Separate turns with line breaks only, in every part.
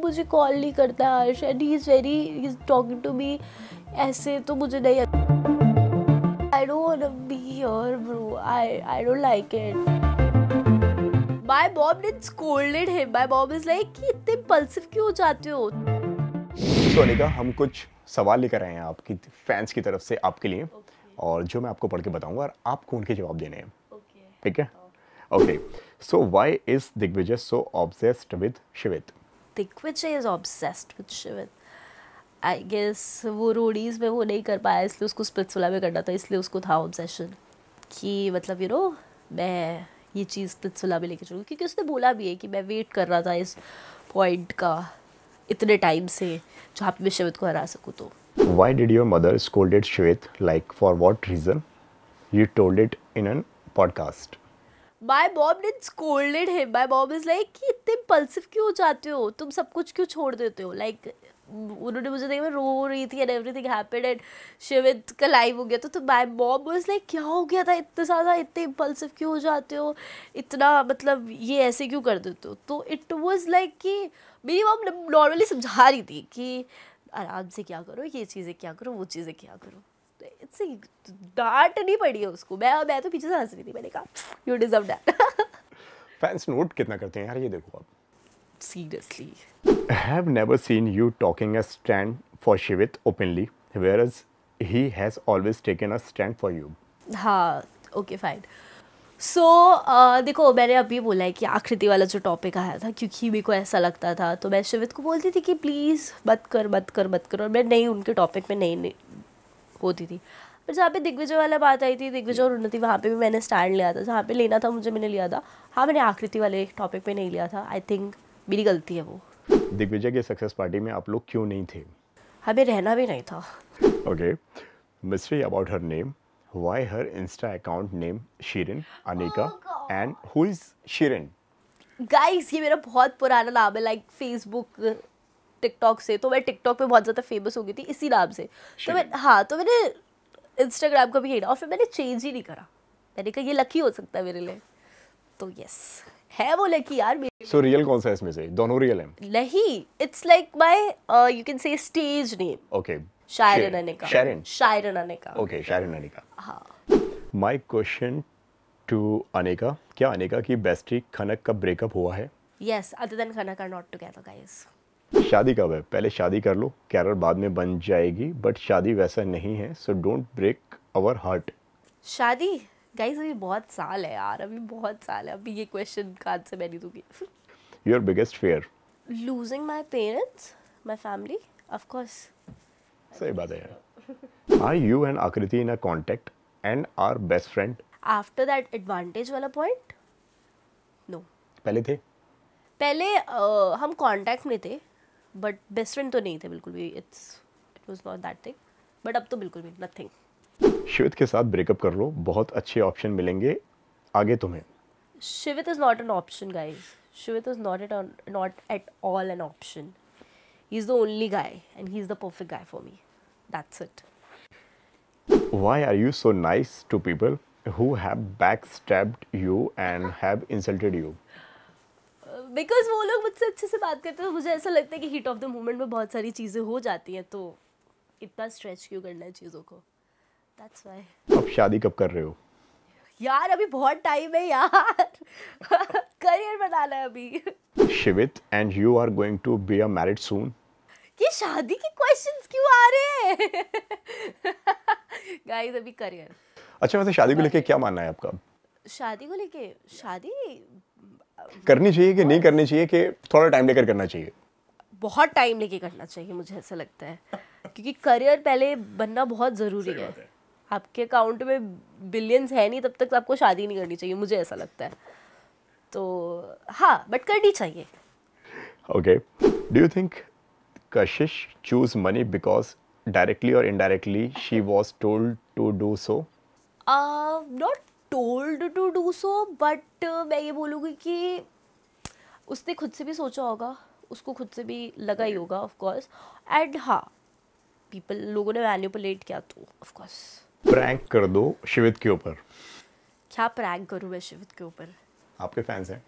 मुझे कॉल नहीं करता Harsh and he is very is talking to me ऐसे तो मुझे नहीं I don't be here bro I I don't like it my bob did scolded him my bob is like कि इतने पल्सिव क्यों हो जाते हो
सोनिका हम कुछ सवाल लेकर आए हैं आपकी फैंस की तरफ से आपके लिए okay. और जो मैं आपको पढ़ के बताऊंगा और आपको उनके जवाब देने हैं ठीक okay. है okay so why is Digvijay so obsessed with Shivit
Digvijay is obsessed with Shivir I guess वो रोडीज़ में वो नहीं कर पाया इसलिए उसको स्पिट्सुला में करना था इसलिए उसको था ऑब्सेशन कि मतलब यू you नो know, मैं ये चीज़ स्पिट्सुला में लेके चलूँगी क्योंकि उसने बोला भी है कि मैं वेट कर रहा था इस पॉइंट का इतने टाइम से जहाँ पर मैं शिवित को हरा सकूँ तो
why did your mother scolded Shwet like for what reason you told it in an podcast
my bob ने scolded him my bob is like कि इतने इम्पल्सिव क्यों हो जाते हो तुम सब कुछ क्यों छोड़ देते हो लाइक like, उन्होंने मुझे देखा मैं रो रही थी and everything happened and Shivit का लाइव हो गया तो माई बॉब वाज लाइक क्या हो गया था इतना ज़्यादा इतने इम्पल्सिव क्यों हो जाते हो इतना मतलब ये ऐसे क्यों कर देते हो तो इट वॉज लाइक कि मेरी मॉम नॉर्मली समझा रही थी कि आराम से क्या करो ये चीज़ें क्या करो वो चीज़ें क्या करो सी डांट नहीं पड़ी है उसको मैं मैं तो पीछे से हंस रही थी मैंने कहा you deserve
that fans note कितना करते हैं यार ये देखो आप seriously. Have never seen you talking a stand for Shivit openly where whereas he has always taken a stand for you
हां okay fine so so, uh, देखो मैंने अभी बोला है कि आकृति वाला जो टॉपिक आया था क्योंकि मेरे को ऐसा लगता था तो मैं शिवित को बोलती थी कि प्लीज़ मत कर मत कर मत कर और मैं नहीं उनके टॉपिक में नहीं, नहीं होती थी पर जहाँ पे दिग्विजय वाला बात आई थी दिग्विजय और उन्नति वहाँ पे भी मैंने स्टैंड लिया था जहाँ पे लेना था मुझे मैंने लिया था हाँ मैंने आकृति वाले टॉपिक पे नहीं लिया था आई थिंक मेरी गलती है वो
दिग्विजय के सक्सेस पार्टी में आप लोग क्यों नहीं थे
हमें रहना भी नहीं था
okay mystery about her name why her insta account name Sheeran Anika and who is Sheeran
guys ये मेरा बहुत पुराना नाम है लाइक फेसबुक टिकटॉक से तो मैं टिकटॉक पे बहुत ज़्यादा फेमस हो गई थी इसी नाम से तो मैं हाँ तो मैंने इंस्टाग्राम का भी खेला और फिर मैंने चेंज ही नहीं करा मैंने कहा ये लकी हो सकता है मेरे लिए तो यस है वो लकी यार मेरे सो
रियल कौन सा है इसमें से दोनों रियल हैं
नहीं it's like my you can say stage name
okay Sheeran Anika Sheeran
Sheeran Anika
okay Sheeran Anika हां माय क्वेश्चन टू अनिका क्या अनिका की बेस्टी खनक का ब्रेकअप हुआ है
yes other than Khanak are not together guys
शादी कब है पहले शादी कर लो कैरियर बाद में बन जाएगी बट शादी वैसा नहीं है so don't break our heart
शादी गाइस अभी बहुत साल है यार अभी बहुत साल है अभी ये क्वेश्चन का से मैं नहीं दूंगी
your biggest fear
losing my parents my family of course
सही बात है यार are you and Aakriti in a contact and are best friend
after that advantage वाला पॉइंट
नो पहले थे
पहले uh, हम कांटेक्ट में थे बट बेस्ट फ्रेंड तो नहीं थे बिल्कुल भी it's it was not that thing but अब तो बिल्कुल भी नथिंग
शिवित के साथ ब्रेकअप कर लो बहुत अच्छे ऑप्शन मिलेंगे आगे तुम्हें
Shivit is not an option guys Shivit is not at not at all an option he is the only guy and he is the perfect guy for me that's it
Why are you so nice to people who have backstabbed you and have insulted you?
Because वो लोग मुझसे अच्छे से बात करते हैं तो मुझे ऐसा लगता है कि हीट ऑफ द मोमेंट में बहुत सारी चीज़ें हो जाती हैं तो इतना स्ट्रेच क्यों करना है चीज़ों को दैट्स वाई
अब शादी कब कर रहे हो
यार अभी बहुत टाइम है यार करियर बनाना है अभी
Shivit and you are going to be a married soon
ये शादी के क्वेश्चंस क्यों आ रहे हैं गाइस अभी करियर
अच्छा वैसे शादी को लेके क्या मानना है आपका
शादी को लेके शादी
करनी चाहिए कि नहीं करनी चाहिए कि थोड़ा टाइम लेकर करना चाहिए
बहुत टाइम लेके करना चाहिए मुझे ऐसा लगता है क्योंकि करियर पहले बनना बहुत ज़रूरी है।, आपके अकाउंट में बिलियंस है नहीं तब तक तो आपको शादी नहीं करनी चाहिए मुझे ऐसा लगता है तो हाँ बट करनी चाहिए
okay do you think Kashish choose money because directly और indirectly she was told to do so
not told to do so but मैं ये बोलूँगी कि उसने खुद से भी सोचा होगा उसको खुद से भी लगा ही होगा ऑफकोर्स एंड हाँ पीपल लोगों ने मैन्यूपुलेट किया तो ऑफकोर्स
प्रैंक कर दो शिवित के ऊपर
क्या प्रैंक करूँ मैं शिवित के ऊपर आपके फैंस हैं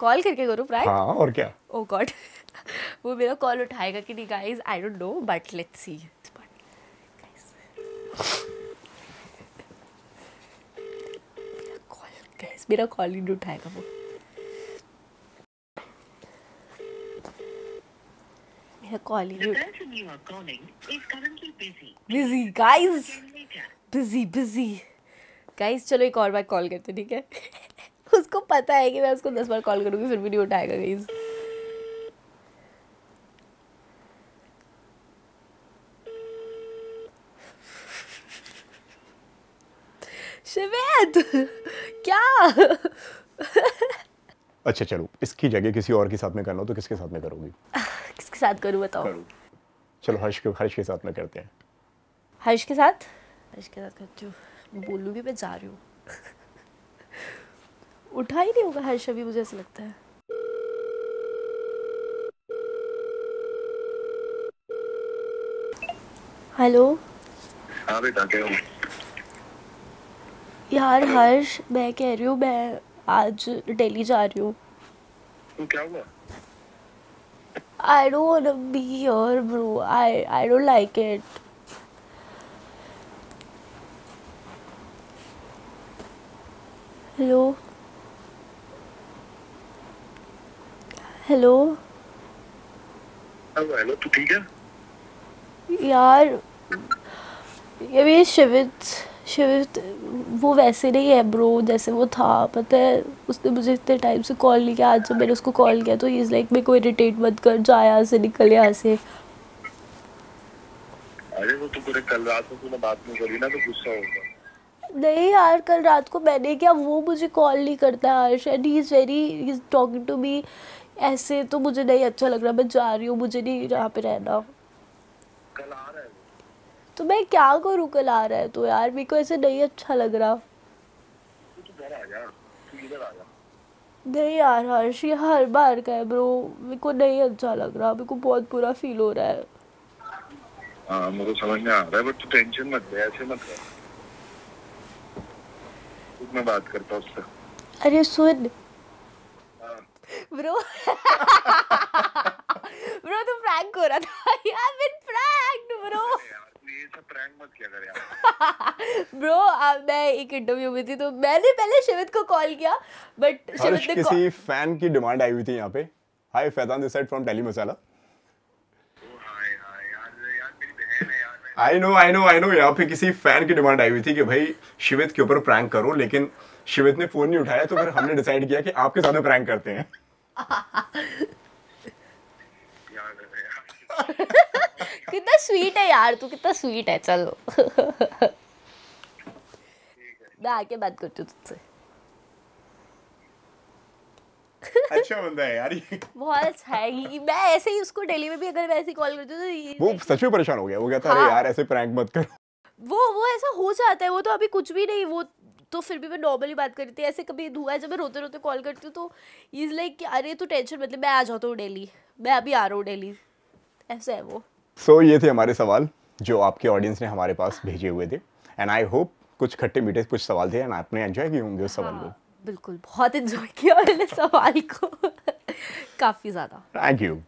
कॉल करके करो प्रैंक हाँ और क्या ओ oh गॉड वो मेरा कॉल उठाएगा कि नहीं guys I don't know but let's see मेरा कॉल ही उठाएगा वो मेरा कॉल ही busy guys busy busy guys चलो एक और बार कॉल करते ठीक है उसको पता है कि मैं उसको दस बार कॉल करूंगी फिर भी नहीं उठाएगा गाइस शिवेद क्या
अच्छा चलो इसकी जगह किसी और के साथ में करना हो तो किसके साथ में करोगी
किसके साथ करूँ बताओ
चलो हर्ष के हर्ष के साथ में करते हैं
हर्ष के साथ हर्ष के साथ करती हूँ भी मैं जा रही हूँ उठा ही नहीं होगा हर्ष अभी मुझे ऐसा लगता है हेलो हाँ बेटा क्या यार हर्ष मैं कह रही हूँ मैं आज दिल्ली जा रही हूँ तो क्या हुआ I don't want to be here, bro. I I don't like it. Hello. Hello
hello तू ठीक
है यार ये भी शिविर शिफ्ट वो वैसे नहीं है ब्रो जैसे वो था पता है उसने मुझे इतने टाइम से कॉल नहीं किया आज जब मैंने उसको कॉल किया तो इज़ लाइक मेरे को इरिटेट मत कर जो आया से निकल यहाँ से
अरे वो तो पूरे कल रात को तूने बात नहीं करी ना तो गुस्सा होगा
नहीं यार कल रात को मैंने क्या वो मुझे कॉल नहीं करता Harsh and he is very he is talking to me ऐसे तो मुझे नहीं अच्छा लग रहा मैं जा रही हूँ मुझे नहीं यहाँ पे रहना कल तो मैं क्या करूँ कल आ रहा है तो यार मेरे को ऐसे नहीं अच्छा लग रहा तू
तो इधर आ आ जा जा
नहीं यार हर्ष ये हर बार का है ब्रो मेरे को नहीं अच्छा लग रहा मेरे को बहुत बुरा फील हो रहा है
हाँ मुझे समझ में आ रहा है बट तू टेंशन मत ले ऐसे मत कर मैं बात करता उससे
अरे सुन ब्रो हाँ। ब्रो तू प्रैंक हो रहा था यार बिन प्रैंक्ड ब्रो ब्रो आप मैं एक इंटरव्यू में थी तो मैंने पहले शिवित को कॉल किया बट
शिवित ने किसी फैन की डिमांड आई हुई थी यहाँ पे hi Faizan this side from Telly Masala I know I know I know यहाँ पे किसी फैन की डिमांड आई हुई थी कि भाई शिवित के ऊपर प्रैंक करो लेकिन शिवित ने फोन नहीं उठाया तो फिर हमने डिसाइड किया कि आपके साथ प्रैंक करते हैं
कितना स्वीट है यार तू कितना स्वीट है चलो मैं आके बात करती हूँ तुझसे
अच्छा बंदा है यार
बहुत अच्छा है मैं ऐसे ही उसको डेली में भी अगर कॉल करती हूँ तो
वो सच में परेशान हो गया वो कहता है हाँ। यार ऐसे प्रैंक मत
वो वो ऐसा हो जाता है वो तो अभी कुछ भी नहीं वो तो फिर भी मैं नॉर्मली बात करती ऐसे कभी है जब मैं रोते रोते कॉल करती हूँ तो इज़ लाइक अरे तू टेंशन मतलब मैं आ जाता हूँ डेली मैं अभी आ रहा हूँ डेली ऐसा है वो
सो so, ये थे हमारे सवाल जो आपके ऑडियंस ने हमारे पास भेजे हुए थे एंड आई होप कुछ खट्टे मीठे कुछ सवाल थे एंड आपने एंजॉय किए होंगे उस सवाल हाँ, को
बिल्कुल बहुत एंजॉय किया सवाल को काफ़ी ज़्यादा
थैंक यू